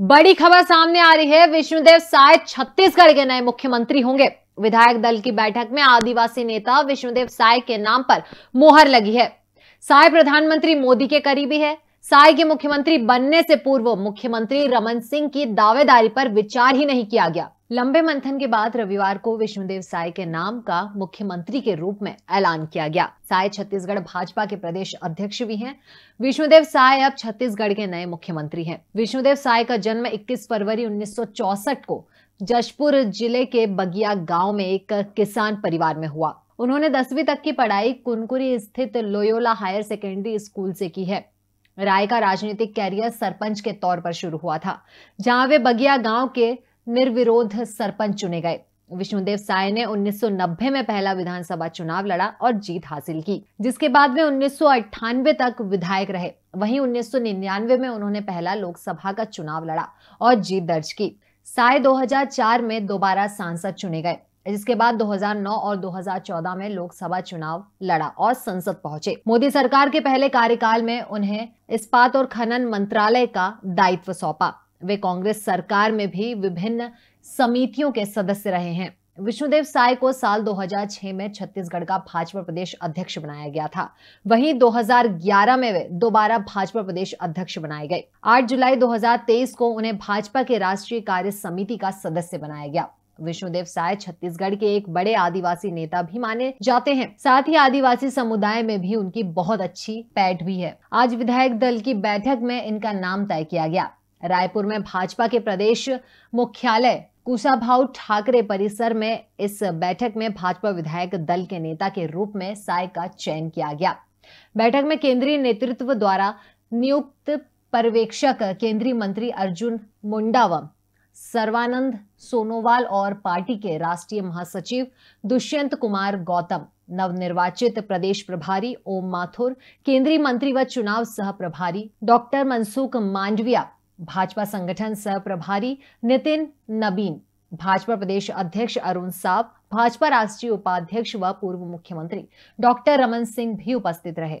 बड़ी खबर सामने आ रही है विष्णुदेव साय छत्तीसगढ़ के नए मुख्यमंत्री होंगे विधायक दल की बैठक में आदिवासी नेता विष्णुदेव साय के नाम पर मोहर लगी है साय प्रधानमंत्री मोदी के करीबी है साय के मुख्यमंत्री बनने से पूर्व मुख्यमंत्री रमन सिंह की दावेदारी पर विचार ही नहीं किया गया लंबे मंथन के बाद रविवार को विष्णुदेव साय के नाम का मुख्यमंत्री के रूप में ऐलान किया गया साय छत्तीसगढ़ भाजपा के प्रदेश अध्यक्ष भी हैं विष्णुदेव साय अब छत्तीसगढ़ के नए मुख्यमंत्री हैं विष्णुदेव साय का जन्म 21 फरवरी 1964 को जशपुर जिले के बगिया गांव में एक किसान परिवार में हुआ उन्होंने दसवीं तक की पढ़ाई कुनकुरी स्थित लोयोला हायर सेकेंडरी स्कूल से की है राय का राजनीतिक कैरियर सरपंच के तौर पर शुरू हुआ था जहां वे बगिया गांव के निर्विरोध सरपंच चुने गए विष्णुदेव साय ने 1990 में पहला विधानसभा चुनाव लड़ा और जीत हासिल की जिसके बाद वे उन्नीस तक विधायक रहे वहीं 1999 में उन्होंने पहला लोकसभा का चुनाव लड़ा और जीत दर्ज की साय 2004 में दोबारा सांसद चुने गए जिसके बाद 2009 और 2014 में लोकसभा चुनाव लड़ा और संसद पहुंचे मोदी सरकार के पहले कार्यकाल में उन्हें इस्पात और खनन मंत्रालय का दायित्व सौंपा वे कांग्रेस सरकार में भी विभिन्न समितियों के सदस्य रहे हैं विष्णुदेव साय को साल 2006 में छत्तीसगढ़ का भाजपा प्रदेश अध्यक्ष बनाया गया था वहीं 2011 में वे दोबारा भाजपा प्रदेश अध्यक्ष बनाए गए 8 जुलाई 2023 को उन्हें भाजपा के राष्ट्रीय कार्य समिति का सदस्य बनाया गया विष्णुदेव साय छत्तीसगढ़ के एक बड़े आदिवासी नेता भी माने जाते हैं साथ ही आदिवासी समुदाय में भी उनकी बहुत अच्छी पैठ भी है आज विधायक दल की बैठक में इनका नाम तय किया गया रायपुर में भाजपा के प्रदेश मुख्यालय कुशाभा ठाकरे परिसर में इस बैठक में भाजपा विधायक दल के नेता के रूप में साय का चयन किया गया बैठक में केंद्रीय नेतृत्व द्वारा नियुक्त पर्यवेक्षक केंद्रीय मंत्री अर्जुन मुंडा व सर्वानंद सोनोवाल और पार्टी के राष्ट्रीय महासचिव दुष्यंत कुमार गौतम नवनिर्वाचित प्रदेश प्रभारी ओम माथुर केंद्रीय मंत्री व चुनाव सह प्रभारी डॉक्टर मनसुख मांडविया भाजपा संगठन सह प्रभारी नितिन नबीन भाजपा प्रदेश अध्यक्ष अरुण साव भाजपा राष्ट्रीय उपाध्यक्ष व पूर्व मुख्यमंत्री डॉक्टर रमन सिंह भी उपस्थित रहे